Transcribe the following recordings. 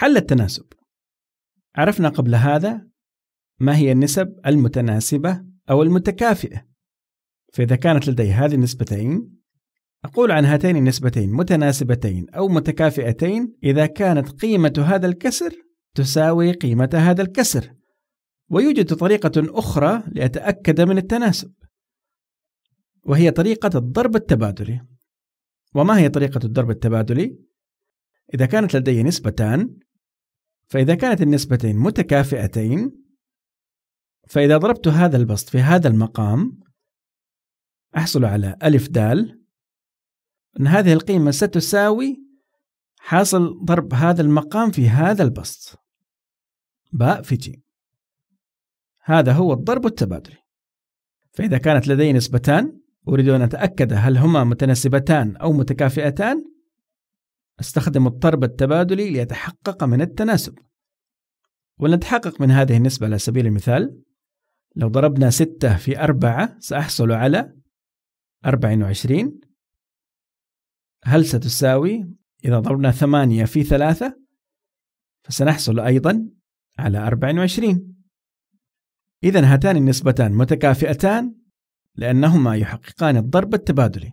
حل التناسب عرفنا قبل هذا ما هي النسب المتناسبة أو المتكافئة فإذا كانت لدي هذه النسبتين أقول عن هاتين النسبتين متناسبتين أو متكافئتين إذا كانت قيمة هذا الكسر تساوي قيمة هذا الكسر ويوجد طريقة أخرى لأتأكد من التناسب وهي طريقة الضرب التبادلي وما هي طريقة الضرب التبادلي؟ إذا كانت لدي نسبتان فإذا كانت النسبتين متكافئتين فإذا ضربت هذا البسط في هذا المقام أحصل على ألف دال أن هذه القيمة ستساوي حاصل ضرب هذا المقام في هذا البسط باء في جي هذا هو الضرب التبادلي فإذا كانت لدي نسبتان أريد أن أتأكد هل هما متناسبتان أو متكافئتان استخدم الضرب التبادلي ليتحقق من التناسب ولنتحقق من هذه النسبة على سبيل المثال لو ضربنا ستة في أربعة سأحصل على أربعة وعشرين هل ستساوي إذا ضربنا ثمانية في ثلاثة فسنحصل أيضا على أربعة وعشرين إذا هاتان النسبتان متكافئتان لأنهما يحققان الضرب التبادلي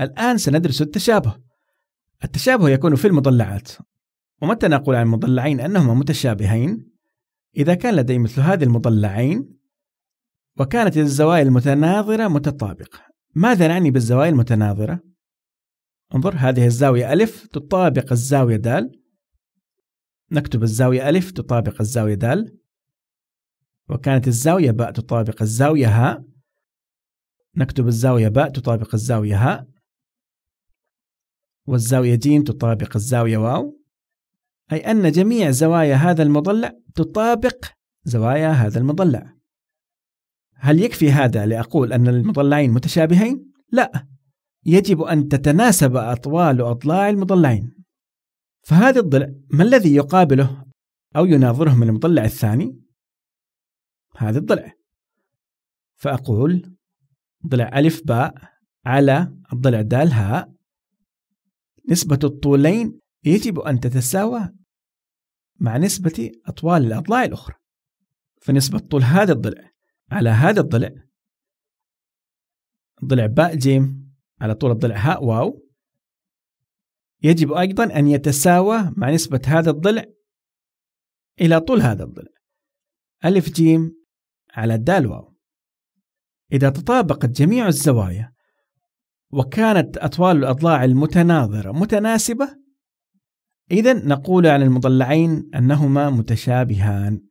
الآن سندرس التشابه التشابه يكون في المضلعات ومتى نقول عن المضلعين أنهما متشابهين إذا كان لدي مثل هذه المضلعين وكانت الزوايا المتناظرة متطابقة ماذا نعني بالزوايا المتناظرة؟ انظر هذه الزاوية ألف تطابق الزاوية د نكتب الزاوية ألف تطابق الزاوية د وكانت الزاوية باء تطابق الزاوية هاء نكتب الزاوية باء تطابق الزاوية هاء والزاوية ج تطابق الزاوية واو أي أن جميع زوايا هذا المضلع تطابق زوايا هذا المضلع هل يكفي هذا لأقول أن المضلعين متشابهين؟ لا يجب أن تتناسب أطوال أضلاع المضلعين فهذا الضلع ما الذي يقابله أو يناظره من المضلع الثاني؟ هذا الضلع فأقول ضلع ألف باء على الضلع دال هاء نسبة الطولين يجب أن تتساوى مع نسبة أطوال الأضلاع الأخرى فنسبة طول هذا الضلع على هذا الضلع ضلع باء جيم على طول الضلع هاء واو يجب أيضا أن يتساوى مع نسبة هذا الضلع إلى طول هذا الضلع ألف جيم على دال واو إذا تطابقت جميع الزوايا وكانت أطوال الأضلاع المتناظرة متناسبة إذا نقول عن المضلعين أنهما متشابهان